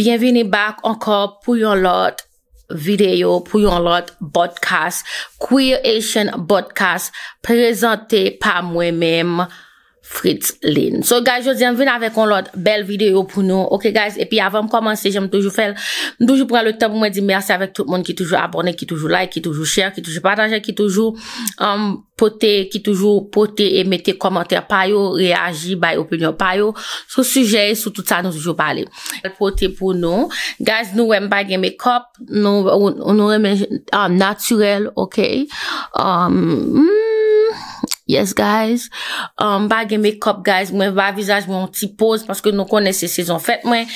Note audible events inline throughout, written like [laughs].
Bienveni back ankor pou yon lot video, pou yon lot podcast, Queer Asian Podcast prezante pa mwen menm. Fritz Lin. So, guys, je vous invite avec un lot belle vidéo pour nous. Ok, guys, et puis avant de commencer, j'aime toujours faire, je prends le temps pour me dire merci à tout le monde qui est toujours abonné, qui est toujours like, qui est toujours share, qui est toujours partageur, qui est toujours um, poté, qui est toujours poté, et mettez commentaire, payot, réagis, by opinion, payot, sur sujet, sur tout ça, nous jouons parler. Le poté pour nous, guys, nous, on n'aime pas les make-up, nous, on n'aime pas um, naturel, ok, hum, hum, yes guys um, bagye make up guys mwen ba vizaj mwen ti pose paske nou konese sezon fet mwen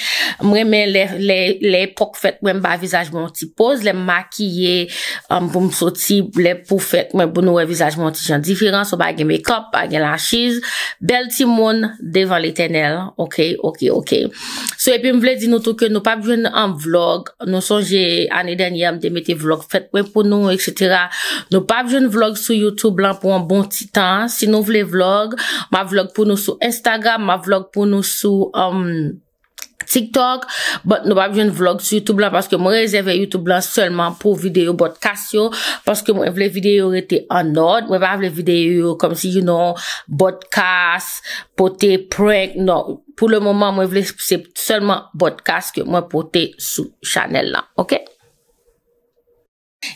mwen men le epok fet mwen ba vizaj mwen ti pose le makiye m um, pou m soti le pou fet mwen pou nou we vizaj mwen ti jan diferan so bagye make up bagye la chiz bel ti moun devan le tenel ok ok ok so epi m vle di nou touke nou pap joun an vlog nou sonje ane denyem de meti vlog fet mwen pou nou etc nou pap joun vlog sou youtube lan pou an bon tit Si nou vle vlog, ma vlog pou nou sou Instagram, ma vlog pou nou sou um, TikTok But nou pa vle vlog sou YouTube la, paske mwen rezeve YouTube la selman pou video podcast yo Paske mwen vle video rete anod, mwen pa vle video kom si, you know, podcast, pote, prank Non, pou le moman mwen vle sep selman podcast ki mwen pote sou chanel la, ok?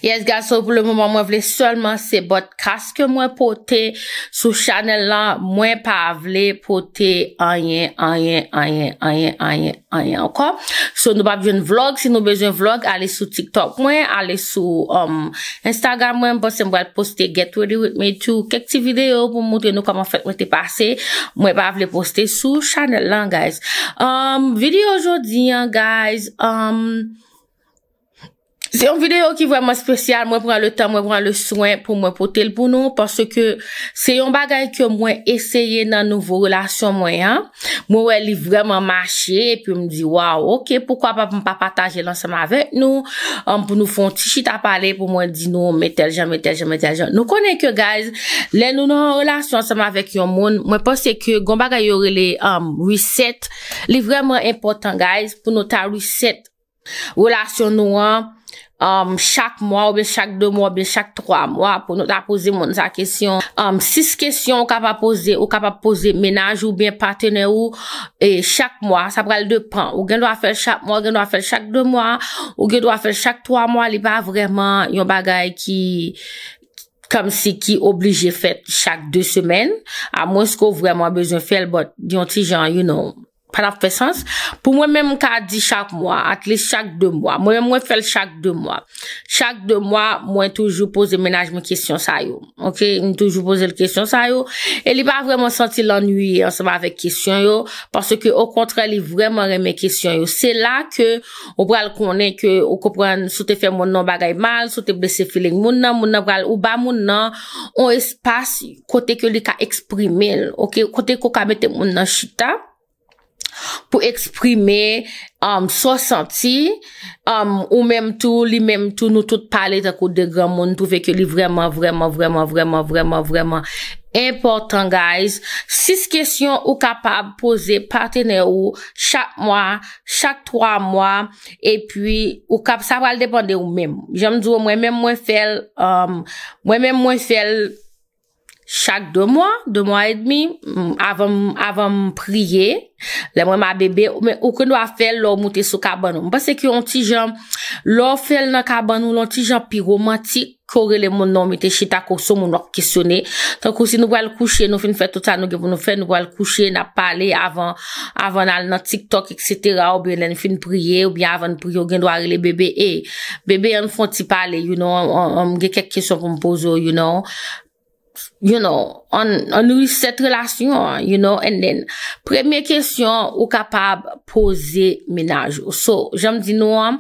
Yes, guys, so pou le mouman mwen vle solman se botkast ke mwen pote sou chanel lan, mwen pa vle pote anyen, anyen, anyen, anyen, anyen, anyen, ok? So nou pa vle yon vlog, si nou beyon vlog, ale sou TikTok mwen, ale sou um, Instagram mwen, mwen pou se mwen poste Get Ready With Me 2, kek ti video pou mwote nou kama fwek mwen te pase, mwen pa vle poste sou chanel lan, guys. Ehm, um, video jodi, guys, ehm... Se yon video ki vwèman spesyal, mwen pran le tan, mwen pran le soen pou mwen pote l pou nou. Parce ke se yon bagay ki mwen esye nan nouvo relasyon mwen. Mwen wè li vwèman mache, pi mwen di waw, ok, poukwa pa mwen pa pataje lansanman avèk nou. Mwen pou nou fon ti chita pale pou mwen di nou, metel jan, metel jan, metel jan. Nou konen ke, guys, le nou nan relasyon ansanman avèk yon moun. Mwen pense ke, gon bagay yore le reset, li vwèman important, guys, pou nou ta reset. Rolasyon nou an, um, chak mwa ou ben chak 2 mwa ou ben chak 3 mwa pou nou ta pose moun sa kesyon. 6 kesyon ou ka pa pose menaj ou ben patene ou, chak mwa, sa pral depan. Ou gen do a fel chak mwa, gen do a fel chak 2 mwa, ou gen do a fel chak 3 mwa, li pa vreman yon bagay ki, kom si ki oblije fet chak 2 semen, a mwen sko vreman bezon fel bot yon ti jan, you know. pou mwen men mwen ka di chak mwa, atle chak de mwa, mwen mwen fel chak de mwa, chak de mwa, mwen toujou pose menajmen kisyon sa yo, ok, mwen toujou pose l kisyon sa yo, e li ba vremen santi l anuyen seman vek kisyon yo, parce ke o kontre li vremen reme kisyon yo, se la ke ou bral konen ke ou kopren sou te fe moun nan bagay mal, sou te blese filen moun nan, moun nan bral ou ba moun nan, ou espasi kote ke li ka eksprime, kote ko ka mette moun nan chita, pou eksprime um, sou santi, um, ou mèm tou, li mèm tou, nou tout pale ta koute de gran moun, tou feke li vreman, vreman, vreman, vreman, vreman, vreman, important guys. 6 kesyon ou kapab pose partene ou, chak mwa, chak 3 mwa, e pi ou kap, sa pral depande ou mèm, jèm di ou mwen mèm mwen fel, um, mwen mèm mwen fel, Chak 2 mwa, 2 mwa edmi, avan priye, lemwe ma bebe, ouke nou a fel lò mwote sou kabanou. Mpase ki yon ti jan, lò fel nan kabanou, lò ti jan pi romantik, korele moun nan mwite chita kousou moun wak kisyone. Tan kousi nou wale kouche, nou fin fè touta nou genvou nou fè, nou wale kouche na pale avan, avan al nan tiktok, etc. Ou ben nen fin priye, ou ben avan priyo genvou arele bebe e. Bebe an fon ti pale, you know, amge kek kisyon pou mpozo, you know. You know, an nourish set relasyon, you know, and then, premye kesyon, ou kapab pose menajou. So, janm di nou an,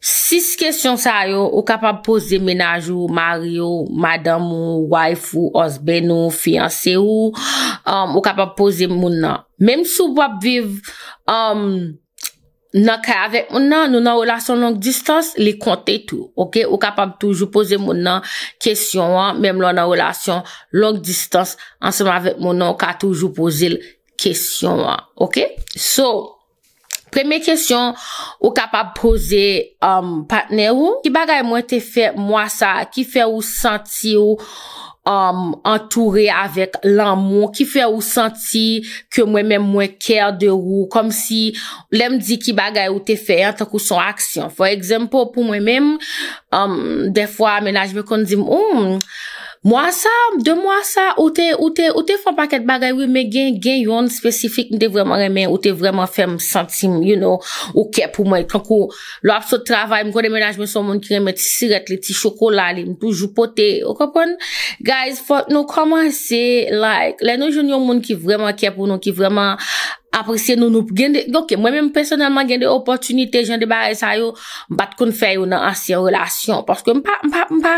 six kesyon sa yo, ou kapab pose menajou, maryo, madam ou, waif ou, osben ou, fianse ou, ou kapab pose mounan. Mem sou wap viv, an... nan kare avèk moun nan, nou nan relasyon lounk distans, li kontè tou, ok? Ou kapab toujou pose moun nan kesyon an, mèm loun nan relasyon lounk distans, ansèm avèk moun nan ou ka toujou pose l'kesyon an, ok? So, premè kesyon, ou kapab pose um, partner ou, ki bagay mwen te fè mwa sa, ki fè ou santi ou Um, entoure avèk lan moun ki fè ou santi ke mwen mè mwen kèr de ou kom si lèm di ki bagay ou te fè an tak ou son aksyon. For example, pou mwen mèm defwa menaj mè kon di moun Mwa sa, de mwa sa, ou te, ou te, ou te fwa paket bagay, wè, mwen gen, gen yon spesifik, mwen te vreman remen, ou te vreman fem sentim, you know, ou ke pou mwen. Kankou, lwa apso travay, mwen kon demenajmen son moun ki remen ti siret, li ti chokola, li mwen toujou pote, okapon? Guys, fwa, nou koman se, like, lè nou joun yon moun ki vreman ke pou nou, ki vreman... apresye nou nou gen de... Ok, mwen men mwen personalman gen de opotunite jan de bare sa yo mbat kon fè yo nan ansye relasyon. Paske mpa, mpa, mpa,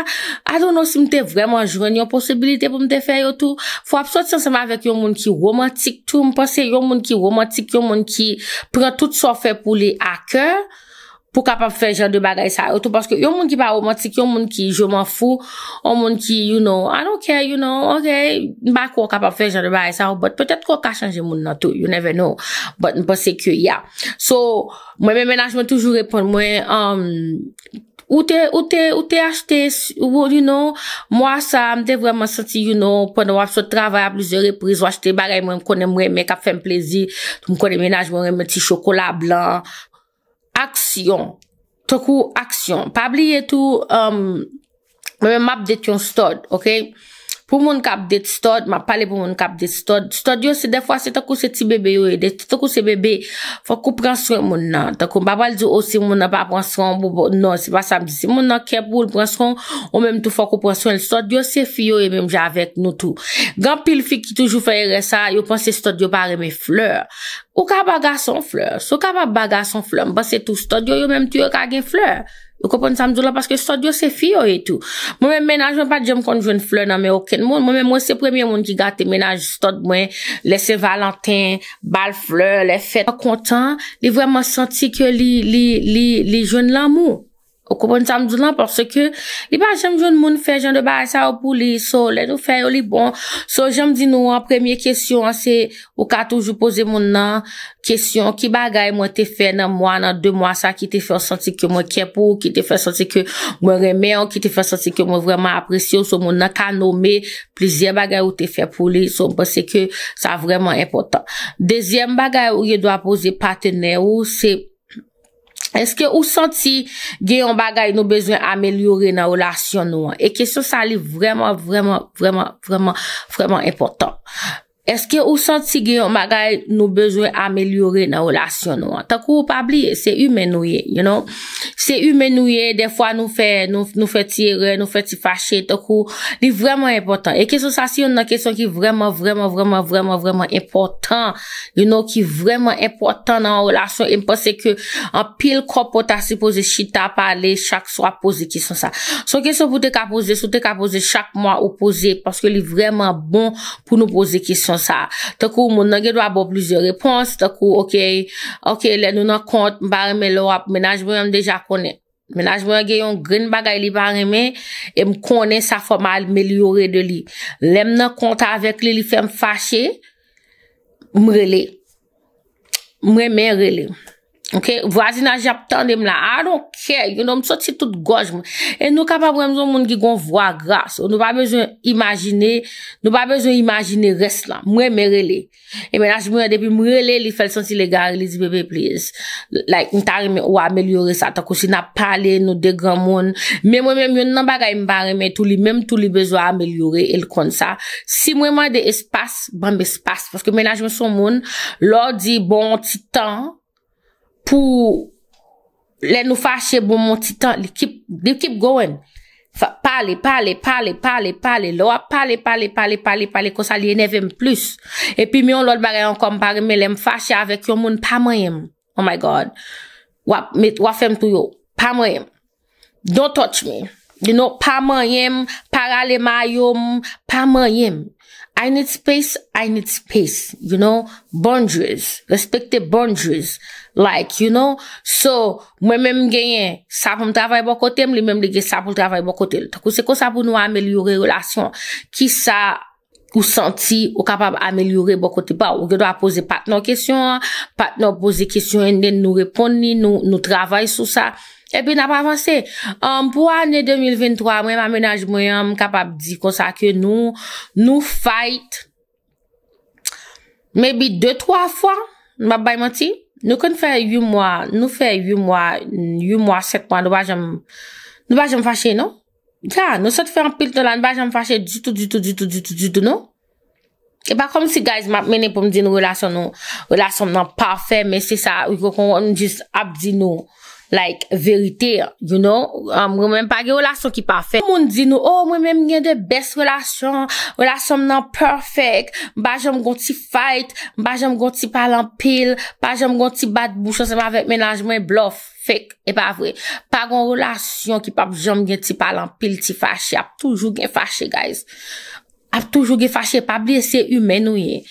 adon nou si mte vreman jwen yo posibilite pou mte fè yo tou. Fwa ap sot san seman vek yon moun ki romantik tou. Mpas se yon moun ki romantik, yon moun ki pren tout sofe pou li akèr, pou kapap fè jan de bagay sa ou, tout paske yon moun ki pa ou, mwant se ki yon moun ki joun mwafou, yon moun ki, you know, I don't care, you know, ok, mbakou an kapap fè jan de bagay sa ou, but pètèt kou an ka chanje moun nan tout, you never know, but mwen pas seke, yeah. So, mwen menajmen toujou repon mwen, um, ou te, ou te, ou te achete, you know, mwa sa, mte vwèman santi, you know, pwè nan wap se travè a plizè repriz, wachete bagay mwen mkonen mwen, mwen kap fèm plezi, mkonen men Aksyon. Tokou aksyon. Pabliye tou um, mwen map detyon stod. Ok? Pou moun kap det stod, ma pale pou moun kap det stod, stod yo se defwa se takou se ti bebe yo e det, takou se bebe, fokou pranswen moun nan, takou mba bal zo ose oh, moun nan pa pranswen, moun nan kep ou l pranswen, ou menm tou fokou pranswen l stod, yo se fi yo e menm javek nou tou. Gan pil fi ki toujou fayere sa, yo panse stod yo pareme fleur, ou ka baga son fleur, sou ka pa baga son fleur, mba se tou stod yo, yo menm tou yo kage fleur. Nou kopon sa mdou la, paske stot diyo se fiyo etou. Mwen menaj, mwen pa diyo mkond joun fleur nan men oken moun, mwen se premye moun ki gate menaj, stot mwen lese valentin, bal fleur, lese fèt. Mwen kontan, li vwèman santi ki li joun l'amou. Ou kompon sa mdou nan, porsè ke li ba jem joun moun fè, joun de ba a sa ou pou li, sou lè nou fè, ou li bon. Sou jem di nou, an premye kèsyon, se ou ka toujou pose moun nan, kèsyon, ki bagay mwen te fè nan mwa, nan dè mwa sa, ki te fè an santi ke mwen kèp ou, ki te fè an santi ke mwen remè, ki te fè an santi ke mwen vreman apresyon, sou moun nan ka nomè, plizye bagay ou te fè pou li, sou mwen pwese ke sa vreman impotant. Dezyem bagay ou ye do a pose patenè ou Eske ou santi geyon bagay nou bezwen amelyore nan ou lasyon nou an? E kesyon sa li vreman, vreman, vreman, vreman, vreman impotant. Eske ou santi gen yon bagay nou bezwe amelyore nan ou lasyon nou an? Takou ou pabli, se yu men nou ye, you know? Se yu men nou ye, defwa nou fe ti ere, nou fe ti fache, takou, li vreman importan. E keso sa si yon nan keson ki vreman, vreman, vreman, vreman, vreman importan, you know, ki vreman importan nan ou lasyon. E mpase ke an pil kop potasi pou ze chita pale, chak sou apose kison sa. Sou keson pou te ka pose, sou te ka pose chak mwa ou pose, paske li vreman bon pou nou pose kison. sa. Tekou, moun nan gen dwa bo blize repons. Tekou, ok, ok, le nou nan kont mba reme lor ap menajmou yon deja konen. Menajmou yon gen yon grin bagay li barreme e mkonen sa forma almeliori de li. Lem nan kont avek li li fem fache, mrele. Mre men rele. Ok, vwazina j ap tande m la, a don kè, yon nou m soti tout goj m. E nou kapap wèm zon moun ki gon vwa gras, nou pa bezon imagine, nou pa bezon imagine res lan, mwè mè relè. E menaj mwè depi mwè relè li fèl sansi le gare, li zi bebe please, like, mta remè ou amelyore sa, tako si na pale nou de gran moun, mwen mwen mwen nan bagay mba remè, tout li, mwen mwen tout li bezon amelyore el kon sa. Si mwen mwen de espas, ban m espas, foske menaj mwen son moun, lor di bon, bon ti tan, pou lè nou fache bon mon titan. They keep going. Fak pale, pale, pale, pale, pale. Lò pale, pale, pale, pale, pale. Kwa sa li enevem plus. E pi mi yon lòl bagay an kompare, me lè m fache avèk yon moun pa mayem. Oh my God. Wap, met, wap fèm tou yon. Pa mayem. Don't touch me. You know, pa mayem. Para lè ma yon. Pa mayem. I need space. I need space. You know, boundaries. Respect the boundaries. Boundaries. Like, you know, so, mwen mèm genyen sa pou m travay bokote, mwen mèm genyen sa pou m travay bokote. Tako, se kon sa pou nou amelyore relasyon ki sa ou santi ou kapab amelyore bokote. Ou genwa pose pat nou kesyon, pat nou pose kesyon en den nou repon ni, nou travay sou sa. Epi, nan pa avanse, um, pou anè 2023, mwen mèm amenaj mwen m kapab di kon sa ke nou, nou fight, mèbi 2-3 fwa, mwen mwen mwen ti. Nou kon fè yu mwa, nou fè yu mwa, yu mwa, set mwa, nou ba jèm fache, nou? Tja, non? nou sot fè an pil to la, nou ba jèm fache djitou, djitou, djitou, djitou, djitou, djitou, nou? E pa kom si, guys, m ap mène pou m di nou wèlasyon nou, wèlasyon nou pa fè, mè se sa, wèlasyon nou pa fè, mè se sa, wèlasyon nou pa fè, mè se sa, Like, verite, you know, ah, mwen mwen pa ge relasyon ki pa fe. Mwen mwen di nou, oh mwen mwen gen de best relasyon, relasyon nan perfect, mba jom gon ti fight, mba jom gon ti palan pil, mba jom gon ti bat bouchan seman vek menajmen bluff, fek, e pa vwe. Pa gon relasyon ki pa jom gen ti palan pil, ti fache, ap toujou gen fache, guys. Ap toujou gen fache, pa bli se yu men ou ye.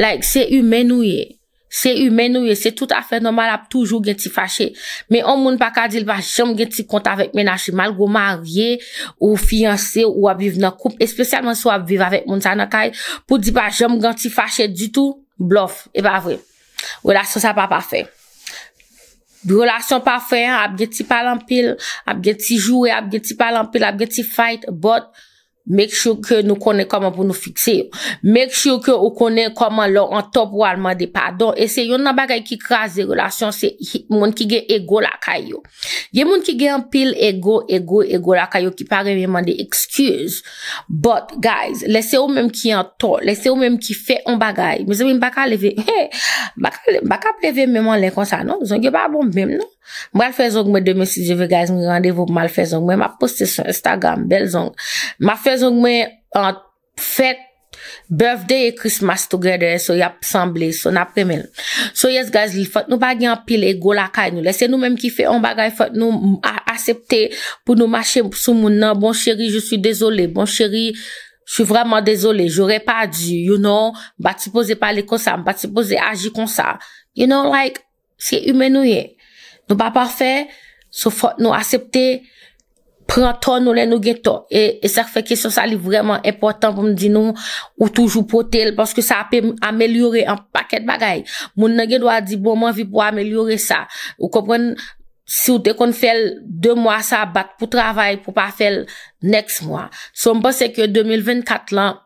Like, se yu men ou ye. Se yu menouye, se tout afe normal ap toujou gen ti fache. Me an moun pa kadil pa, jom gen ti konta vek mena chimal, gwo marye ou fianse ou ap vive nan koup, espesyalman sou ap vive vek moun sanatay, pou di pa jom gen ti fache du tou, bluff. E ba vwe. Relasyon sa pa pa fe. Relasyon pa fe, ap gen ti palampil, ap gen ti jowe, ap gen ti palampil, ap gen ti fight, bot, Make sure ke nou konen koman pou nou fikse yo. Make sure ke ou konen koman lò an top wè alman de padon. E se yon nan bagay ki kras de relasyon, se moun ki ge ego lakay yo. Ye moun ki ge an pil ego, ego, ego lakay yo ki parè mèman de ekskyuz. But guys, lese ou mèm ki an top, lese ou mèm ki fè an bagay. Mèzè mèm baka leve, baka pleve mèman lè kon sa nou. Zon ge ba bon mèm nou. Mwen alfezong mwen demen si jeve gaz Mwen randevou mwen alfezong mwen Mwen poste son Instagram bel zon Mwen alfezong mwen an fèt Birthday et Christmas together So yap sanble son apremen So yes gaz li fòt nou bagay an pile E go la kaj nou lese nou menm ki fè On bagay fòt nou asepte Pou nou mache sou moun nan Bon chéri jou sou desole Bon chéri jou sou vreman desole Joure pa di you know Ba ti pose pale kon sa Ba ti pose aji kon sa You know like si yume nou ye Mwen pa pa fe, sou fote nou asepte, pren ton nou le nou geto. E sa fe kesyon sa li vreman epotan pou mwen di nou, ou toujou potel, paske sa apen amelyore an paket bagay. Mwen nage dwa di, bon, mwen vi pou amelyore sa. Ou kopren, sou de kon fel, 2 mwa sa bat pou travay, pou pa fel next mwa. Sou mwen pa seke 2024 lan.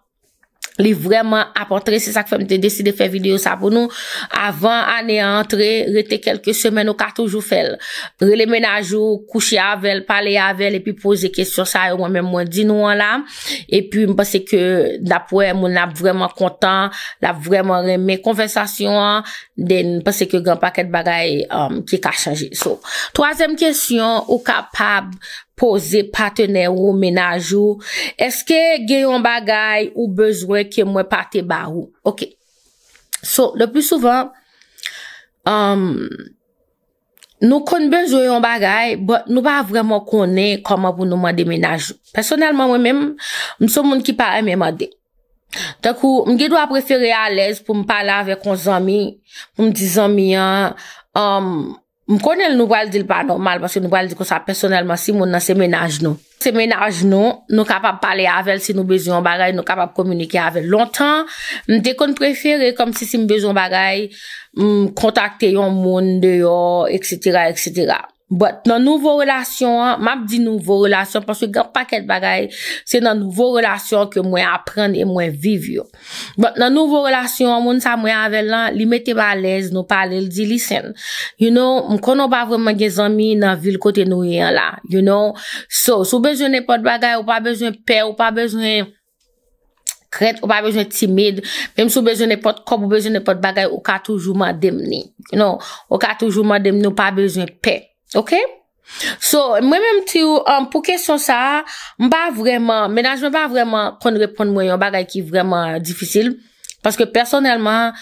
li vreman apotre, se sak fèm te desi de fè video sa pou nou, avan ane antre, rete kelke semen ou kartoujou fèl. Relemen a jou, kouche avel, pale avel, epi pose kesyon sa, ou mwen mwen di nou an la. Epi mpase ke dap wè moun ap vreman kontan, dap vreman reme konversasyon an, den mpase ke gran paket bagay um, ki ka chanje. So, toazem kesyon ou kapab pose, patene ou, menaj ou, eske gen yon bagay ou bezwe ke mwen pate ba ou. Ok. So, le plus souvan, um, nou kon bejwe yon bagay, nou pa vreman konen koman pou nou mwade menaj ou. Personelman mwen menm, msou moun ki pa mwen mwade. Takou, mge dwa preferi alez pou mpala avek on zami, pou mdi zami an, mwen, um, M konen nou wale dil pa normal, mwen se nou wale di kon sa personelman si moun nan semenaj nou. Semenaj nou, nou kapap pale avel si nou bejyon bagay, nou kapap komunike avel lontan, m dekoun preferi kom si si m bejyon bagay, kontakte yon moun deyo, etc., etc., But nan nouvo relasyon, map di nouvo relasyon, paswe gen paket bagay, se nan nouvo relasyon ke mwen apren e mwen viv yo. But nan nouvo relasyon, moun sa mwen ave lan, li me te ba lez nou pale, li di listen. You know, m konon ba vreman gen zami nan vil kote nou yon e la. You know, so sou bejene pot bagay, ou pa bejene pe, ou pa bejene kret, ou pa bejene timid, mem sou bejene pot kop, ou bejene pot bagay, ou ka toujou ma demni. You know, ou ka toujou ma demni, ou pa bejene pe. Ok? So, mwen um, mwen mtyou, pou kesyon sa, mwen pa vreman, menajmen pa vreman kon repon mwen yon bagay ki vreman difisil. Paske personelman,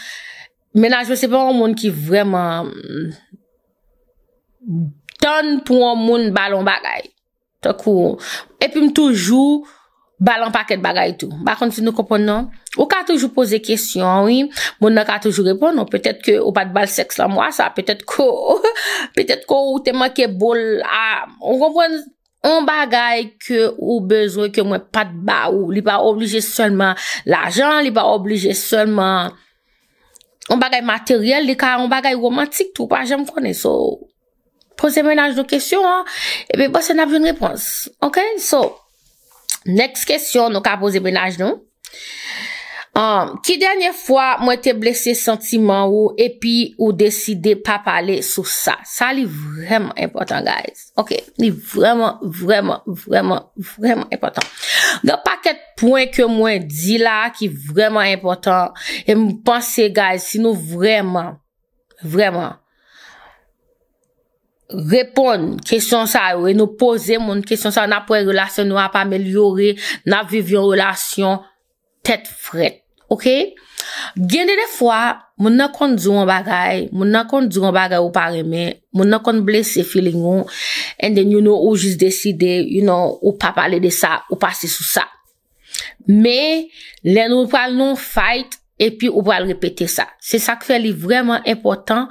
menajmen se pa yon moun ki vreman mm, ton pou yon moun balon bagay. Takou, epi mwen toujou... Balan pa ket bagay tou. Bakon, si nou kompon nou. Ou ka toujou pose kestyon, oui. Bon, nou ka toujou repon nou. Petet ke ou pa te bal seks la mwa sa. Petet ko... Petet ko ou te man ke bol... Ou repon... Ou bagay ke ou bezwe ke mwen pat ba ou. Li ba oblije selman l'ajan. Li ba oblije selman... Ou bagay materyal. Li ka ou bagay romantik tou. Pan, jèm konen. So... Pose menaj nou kestyon, ou. Ebe, bon, bo, se na vi yon repons. Ok? So... Next question nou ka pose benaj nou. Um, ki denye fwa mwen te blese sentiman ou epi ou deside pa pale sou sa? Sa li vreman important guys. Ok, li vreman, vreman, vreman, vreman important. Nè pa ket point ke mwen di la ki vreman important. E mwen pense guys, si nou vreman, vreman important. Repon kèsyon sa ou e nou pose moun kèsyon sa na pwè relasyon nou ap amelyore, na vivyon relasyon, tèt fred. Ok? Gende defwa, moun nan kon djou moun bagay, moun nan kon djou moun bagay ou pareme, moun nan kon blese fili ngon, enden yon nou ou jis deside, yon nou ou pa pale de sa, ou pase sou sa. Me, lè nou pral nou fayt, E pi ou pa al repete sa. Se sa kwe li vreman important.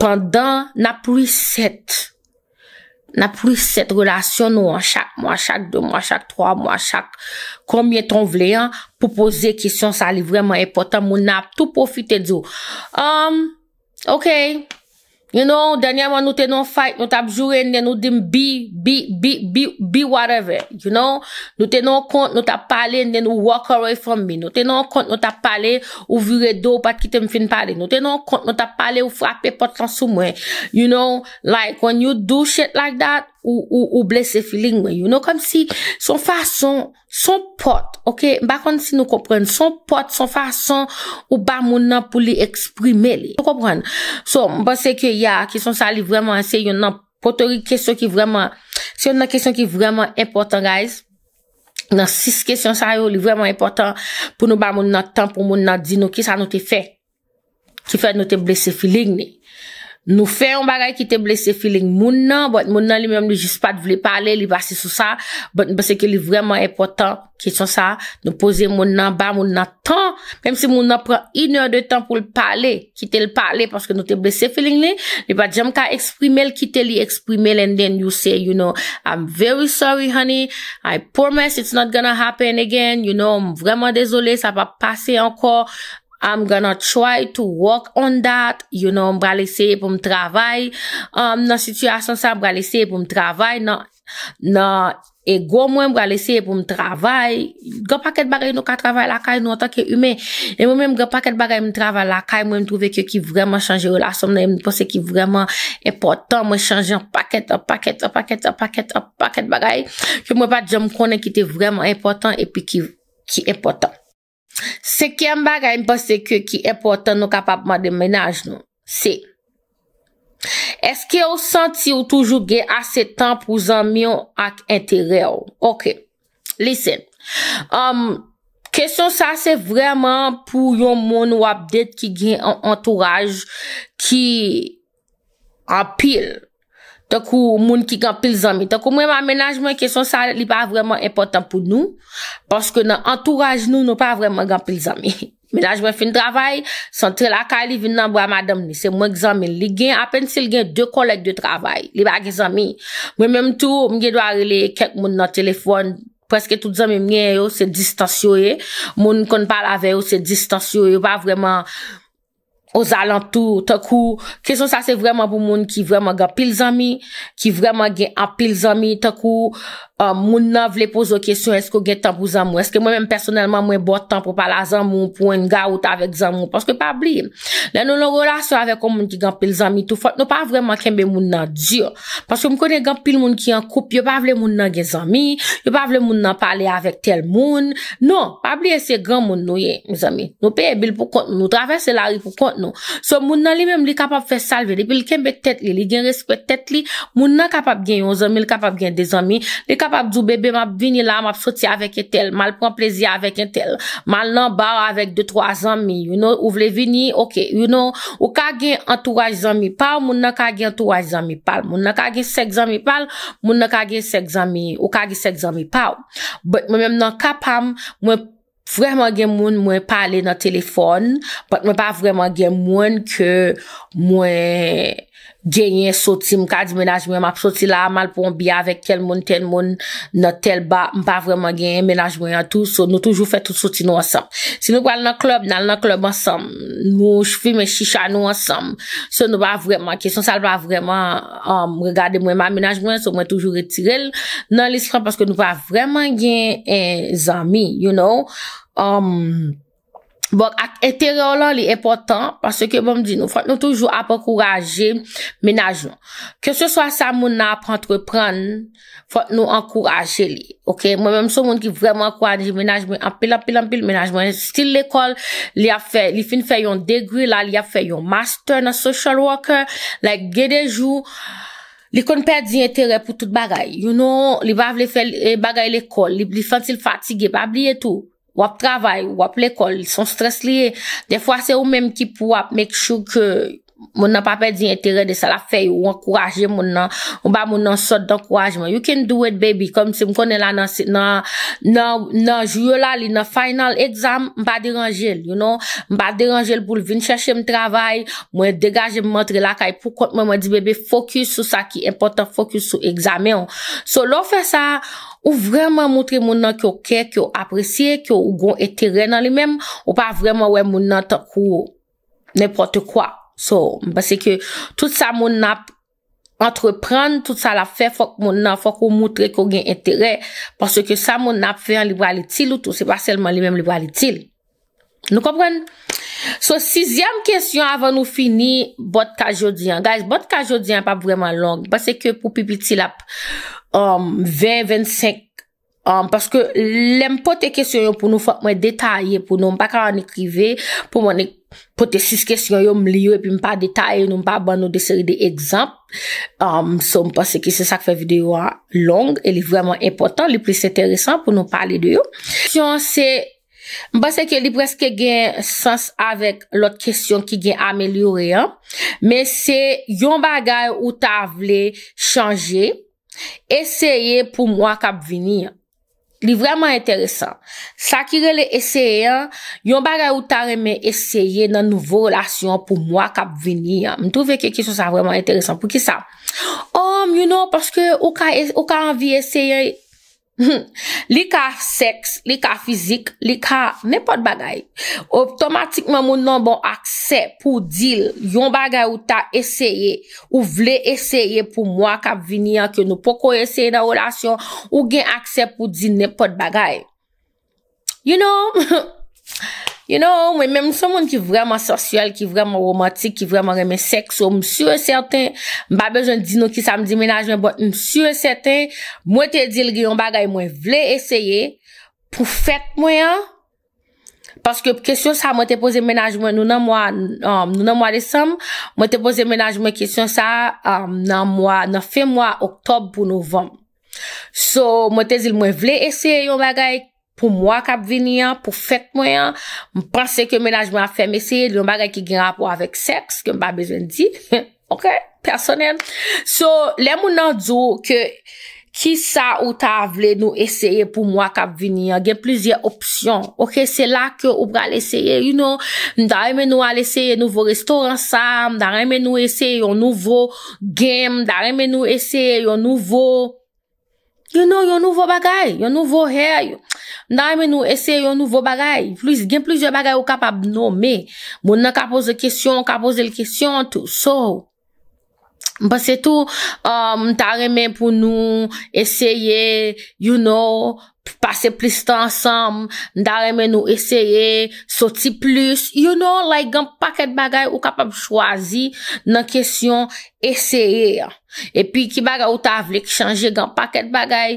Pendan na plus set. Na plus set. Relasyon nou an. Chak mwa, chak dwe, chak trwa, chak koumye ton vle an. Po pose kisyon sa li vreman important. Moun ap tou profite dzo. Hum. Ok. You know, denye man nou tenon fight, nou tap jure, nen nou dim bi, bi, bi, bi, bi whatever. You know, nou tenon kont, nou tap pale, nen nou walk away from me. Nou tenon kont, nou tap pale, ou vire do pa kitem fin pale. Nou tenon kont, nou tap pale, ou frape pot san sou mwen. You know, like, when you do shit like that, Ou blese filigme, you know, kom si son fason, son pot, ok? Mba kon si nou kompren, son pot, son fason ou ba moun nan pou li eksprime li, nou kompren? So, mba se ke ya, kesyon sa li vreman se yon nan potori kesyon ki vreman, se yon nan kesyon ki vreman importan, guys. Nan sis kesyon sa yo li vreman importan pou nou ba moun nan tan, pou moun nan di nou ki sa nou te fe, ki fe nou te blese filigme. Nou fè yon bagay ki te blese feeling moun nan, bot moun nan li mèm li jispat vle pale, li basi sou sa, bot mwen seke li vreman epotan ki sou sa, nou pose moun nan ba, moun nan tan, mèm si moun nan pran inèr de tan pou l pale, kite l pale, paske nou te blese feeling li, li bat jem ka eksprime l, kite li eksprime l, and then you say, you know, I'm very sorry, honey, I promise it's not gonna happen again, you know, mwen vreman dezolé, sa va pase ankor, I'm gonna try to work on that You know, mbra leseye pou m travay um, Nan situasyon sa mbra leseye pou m travay Nan ego mwen mbra leseye pou m travay Gan paket bagay nou ka travay lakay nou anta ke yume E mwen mwen mga paket bagay mn travay lakay Mwen mtouve ki yon ki vreman chanje ou la Son mnen mn pose ki vreman epotan Mwen chanje yon paket, yon paket, yon paket, yon paket, yon paket bagay Ke mwen pat jom konen ki te vreman epotan E pi ki epotan Seke m bagay m paseke ki epotan nou kapapman de menaj nou, se, eske ou santi ou toujou ge ase tan pou zanmion ak entere ou? Ok, listen, um, kèsyon sa se vreman pou yon moun ou apdet ki gen an entourage ki apil. Tèk ou moun ki gampil zami. Tèk ou mwen man menajmen kesyon sa li pa vreman important pou nou. Paske nan antouraj nou nou pa vreman gampil zami. [laughs] Menajmen fin travay, sentrel akali vin nan brama damni. Se mwen gizami li gen apen se li gen 2 kolek de travay. Li pa gizami. Mwen menm tou mwen ge dwa rele kek moun nan telefon preske tout zami mwen yo se distansioye. Moun kon pal ave yo se distansioye. Yo pa vreman... ou zalantou, takou, kesyon sa se vreman pou moun ki vreman gen apil zami, ki vreman gen apil zami, takou, Ah, moun nan vle pouzo kesyon eske ou gen tan pou zanmou, eske mwen mwen personelman mwen bote tan pou pala zanmou, pou en gaout avèk zanmou, paske pa bli. Nè nou nou relasyon avèk ou moun ki gampil zanmi tout fote, nou pa vreman kembe moun nan diyo. Paske mwen konen gampil moun ki an koup, yo pa vle moun nan gen zanmi, yo pa vle moun nan pale avèk tel moun, nou, pa bli esè gampil moun nou ye, mou zanmi, nou peye bil pou kont nou, nou travesse la ri pou kont nou. So moun nan li mèm li kapap fè salve, li pi li pap djou bebe, map vini la, map soti avèk etel, mal pran plezi avèk etel. Mal nan bar avèk 2-3 zanmi, you know, ou vle vini, ok, you know, ou kage entouraj zanmi pav, moun nan kage entouraj zanmi pav. Moun nan kage 6 zanmi pav, moun nan kage 6 zanmi, ou kage 6 zanmi pav. But mwen mèm nan kapam, mwen vreman gen moun mwen pale nan telefon, but mwen pa vreman gen moun ke mwen... genyen soti, mka di menajmwen, ap soti la, mal pou an biya, avek tel moun, tel moun, mpa vreman genyen menajmwen an tou, so nou toujou fè tout soti nou ansam. Se nou wala nan klub, nan nan klub ansam, nou chfi men chicha nou ansam, se nou wala vreman, kesyon sal wala vreman, um, mwen toujou retirel, nan l'eskran, paske nou wala vreman genyen eh, zami, you know, amm, um, Bon, ak etereo la li e potan, pas se ke bom di nou, fote nou toujou ap akouraje menajman. Ke se swa sa moun na ap antrepran, fote nou akouraje li. Ok, mwen mèm sou moun ki vreman akouraje menajman, anpil, anpil, anpil, menajman. Stil l'ekol, li a fe, li fin fe yon degri la, li a fe yon master nan social worker, la gede jou, li kon perdi yon etere pou tout bagay. You know, li eh, bav li fe bagay l'ekol, li fensil fatige, bav li etou. Wap travay, wap lekol, son stres liye. De fwa se ou menm ki pou wap mek chou ke moun nan pape di yon etere de sa la fey ou ankoraje moun nan ou ba moun nan sot d'ankorajman you can do it baby konm si m konnen la nan nan jyo la li nan final exam m ba deranjel m ba deranjel pou l vin cheshe m travay m wè degaje m montre la kaj pou kont m wè m wè di bebe fokus sou sa ki important fokus sou examen so lò fè sa ou vreman moutre moun nan ki yo kè ki yo apresye ki yo ou gon etere nan li men ou pa vreman wè moun nan takou nèpote kwa So, bas se ke, tout sa moun ap entrepren, tout sa la fe fok moun nan, fok ou moutre kon gen entere, bas se ke sa moun ap fe an libra li til ou tou, se pa selman li men libra li til. Nou kompren? So, siziam kesyon avan nou fini, bot ka jodyan. Guys, bot ka jodyan pa vreman long, bas se ke pou pipi til ap 20-25 an, bas se ke lem pot e kesyon yon pou nou fok mwen detaye pou nou mpa ka an ekrive, pou mwen ek Pote 6 kesyon yo m liyo epi m pa detay nou m pa ban nou de seri de ekzamp. Um, so m pase ki se sak fe videyo an long. El li vreman impotant, li plis enteresan pou nou pale de yo. M pase ki li preske gen sens avek lot kesyon ki gen amelyore. Me se yon bagay ou ta vle chanje, esye pou mwa kap vini. li vreman enteresan. Sa ki rele eseye, yon bagay ou ta reme eseye nan nouvo relasyon pou mwa kap veni. Mi trouve kekiso sa vreman enteresan pou ki sa. Om, um, you know, paske ou ka anvi eseye, [laughs] li ka seks, li ka fizik li ka nepot bagay optomatikman moun nan bon akse pou dil yon bagay ou ta eseye, ou vle eseye pou mwa kap vini anke nou poko eseye nan orasyon ou gen akse pou dil nepot bagay you know [laughs] You know, mwen menm sou moun ki vreman sorsyel, ki vreman romantik, ki vreman remen seksou, msou e sèten. Mbabe jen di nou ki sa mdi menajmen, msou e sèten. Mwen te dil ki yon bagay mwen vle eseye pou fèt mwen. Paske pwesyon sa mwen te pose menajmen um, nou nan mwa desem, mwen te pose menajmen kesyon sa um, nan mwa, nan fe mwa, oktob pou nouvom. So, mwen te dil mwen vle eseye yon bagay. pou mwa kap vini an, pou fèt mwen an. Mpense ke menajmen a fèm esye, loun bagay ki gen rapo avèk seks, ke mba bezwen di. [laughs] Ok, personen. So, lè moun nan djou ke ki sa ou ta vle nou esye pou mwa kap vini an, gen plizye opsyon. Ok, se la ke ou pral esye, you know, dar eme nou al esye nouvo restore ansam, dar eme nou esye yon nouvo game, dar eme nou esye yon nouvo... Yo nou, yo nou vou bagay. Yo nou vou rey. Nan men nou ese, yo nou vou bagay. Flouise gen, flouise yo bagay ou kapab nou me. Bon nan kapouze kisyon, kapouze l kisyon. So, so. Mpase tou, um, mta remen pou nou esye, you know, pase plis tan sam, mta remen nou esye, soti plis, you know, like gen paket bagay ou kapap chwazi nan kesyon esye. Epi ki bagay ou ta vle ki chanje gen paket bagay.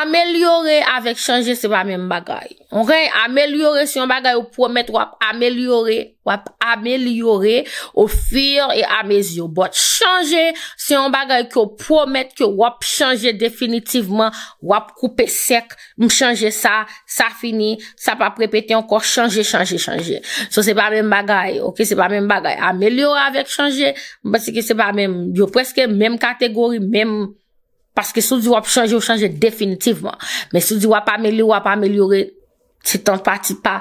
amelyore avèk chanje, se pa mèm bagay. Ou re, amelyore, se yon bagay ou promette wap amelyore, wap amelyore, ou fir e amèzi ou bot. Chanje, se yon bagay ki ou promette ki wap chanje definitivman, wap koupe sek, m chanje sa, sa fini, sa pa prepete ankor, chanje, chanje, chanje. So, se pa mèm bagay, ok, se pa mèm bagay. Amelyore avèk chanje, se ki se pa mèm, yo preske mèm kategori, mèm, Paske sou di wap chanje, wap chanje definitivman. Men sou di wap amelye, wap amelyore, ti tan pati pa.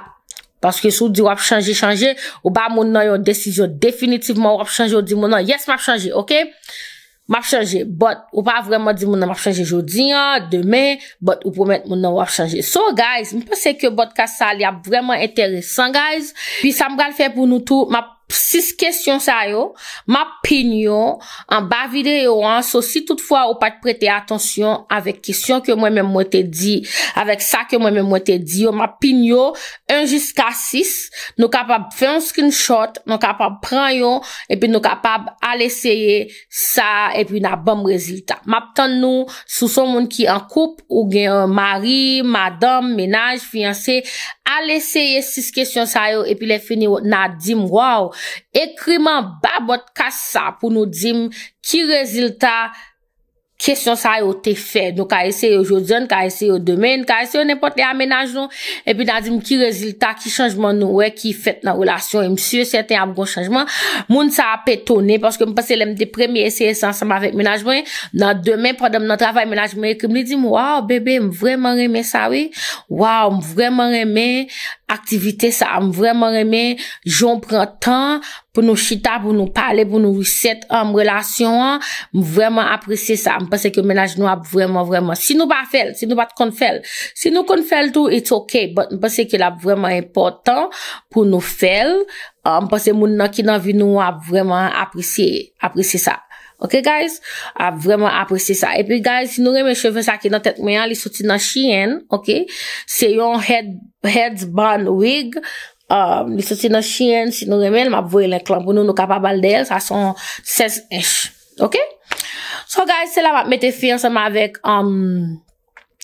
Paske sou di wap chanje, chanje, ou ba moun nan yon desizyon definitivman wap chanje, ou di moun nan, yes, map chanje, ok? Map chanje, but, ou pa vreman di moun nan map chanje joudin, demen, but, ou promet moun nan wap chanje. So, guys, mwen pense ki yo botka sa alia vreman enteresan, guys. Pi sa mga l fè pou nou tou, map, 6 kestyon sa yo, ma pin yo, an ba videyo an, so si toutfwa ou pa te prete atensyon avèk kestyon ke mwen mwen mwen te di, avèk sa ke mwen mwen mwen te di, yo ma pin yo, 1 jiska 6, nou kapab fe yon screenshot, nou kapab pran yo, epi nou kapab al eseye sa epi na bom reziltat. Map tan nou, sou son moun ki an koup ou gen yon mari, madame, menaj, fiyanse... A leseye 6 kesyon sa yo epi le fini na dim. Wow! Ekriman babot ka sa pou nou dim ki rezilta sa. kesyon sa yo te fe, nou ka esye yo jodjan, ka esye yo demen, ka esye yo nepot de amenaj nou, epi nan di m ki rezultat, ki chanjman nou, wè ki fèt nan relasyon, m sè yon chanjman, moun sa apè tonè, paske m pasè lèm depre, mi esye yon sensan sa m avèk menajmen, nan demen pradèm nan travèk menajmen ek, m li di m waw, bebe, m vreman remè sa wè, waw, m vreman remè, aktivite sa am vreman reme, jon pren tan, pou nou chita, pou nou pale, pou nou set am relasyon an, m vreman aprese sa, m pase ke menaj nou ap vreman, vreman, si nou pa fel, si nou pa kon fel, si nou kon fel tou, it's ok, m pase ke la vreman important, pou nou fel, m pase moun nan ki nan vi nou ap vreman aprese, aprese sa. Ok, guys? A vremen aprese sa. E pi, guys, si nou remen cheve sa ki nan tet mwen, li soti nan chiyen, ok? Se yon headband wig, um, li soti nan chiyen, si nou remen, ma vwe len klampou nou nou kapabal del, sa son 16 esh. Ok? So, guys, se la map mette fin seman vek, um,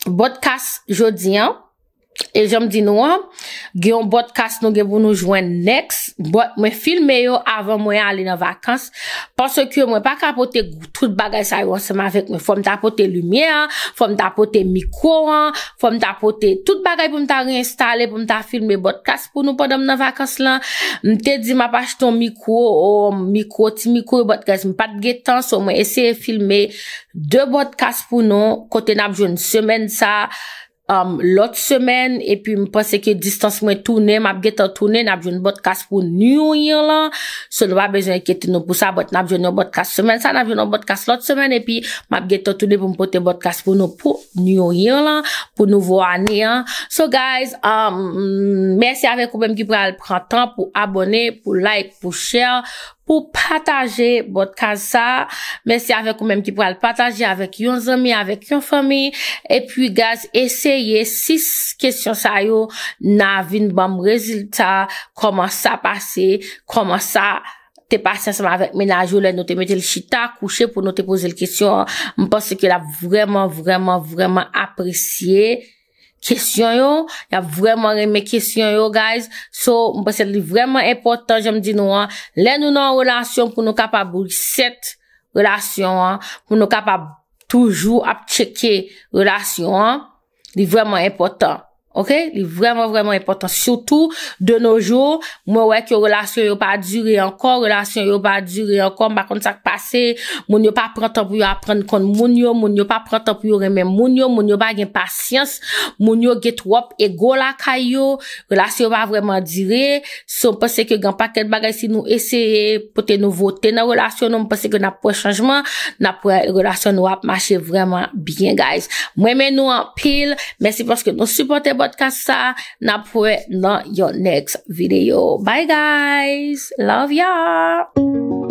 botkas jodi, an? E jom di nou an, geyon botkast nou ge pou nou jwen next, mwen filme yo avan mwen a li nan vakans, panso ki yo mwen pa kapote tout bagay sa yon seman vek mwen, fò mwen tapote lumiè an, fò mwen tapote mikou an, fò mwen tapote tout bagay pou mwen ta reinstale, pou mwen ta filme botkast pou nou padan mwen nan vakans lan, mwen te di ma pa chiton mikou, ou mikou ti mikou, ou botkast mwen pat ge tan, so mwen eseye filme de botkast pou nou, kote nap jwen semen sa, Um, lot semen, epi mpwese ki distance mwen toune, mpwese ki toune, nabjouni podcast pou new year lan, se lwa bezen ekete nou pou sa, nabjouni podcast semen, nabjouni podcast lot semen, epi mpwese ki toune pou mpwete podcast pou nou, pou new year lan, pou nouvo ane, so guys, um, mersi avek pou mwen ki pral pran tan, pou abone, pou like, pou share, pou pataje bot kan sa, mèsi avèk ou mèm ti pral pataje avèk yon zemi, avèk yon fèmi, epi gaz, esèye, sis kèsyon sa yo, nan avin bèm rezultat, koman sa pase, koman sa te passe ansama avèk menajou, lè nou te mette l chita kouche pou nou te pose l kèsyon, mèm pase ki la vèman, vèman, vèman apresye, Kestyon yo, ya vreman reme kestyon yo guys, so mba se li vreman importan jom di nou an, le nou nan relasyon pou nou kapabou set relasyon an, pou nou kapabou toujou ap cheke relasyon an, li vreman importan. Ok? Li vreman vreman impotant. Soutou, de nou jo, mwen wèk yo relasyon yo pa dure ankon, relasyon yo pa dure ankon, mba kontak pase, moun yo pa prantan pou yo apren kon moun yo, moun yo pa prantan pou yo remen moun yo, moun yo ba gen pasyans, moun yo get wop e go la kayo, relasyon yo pa vreman dure, son pwese ke gen paket bagay si nou esere, pwete nou vote nan relasyon nou, mwese ke nan pwese chanjman, nan pwese relasyon nou ap mache vreman bien, guys. Mwen men nou an pil, mwen se pwese ke nou supote kasa na pou e nan yon next video. Bye guys! Love ya!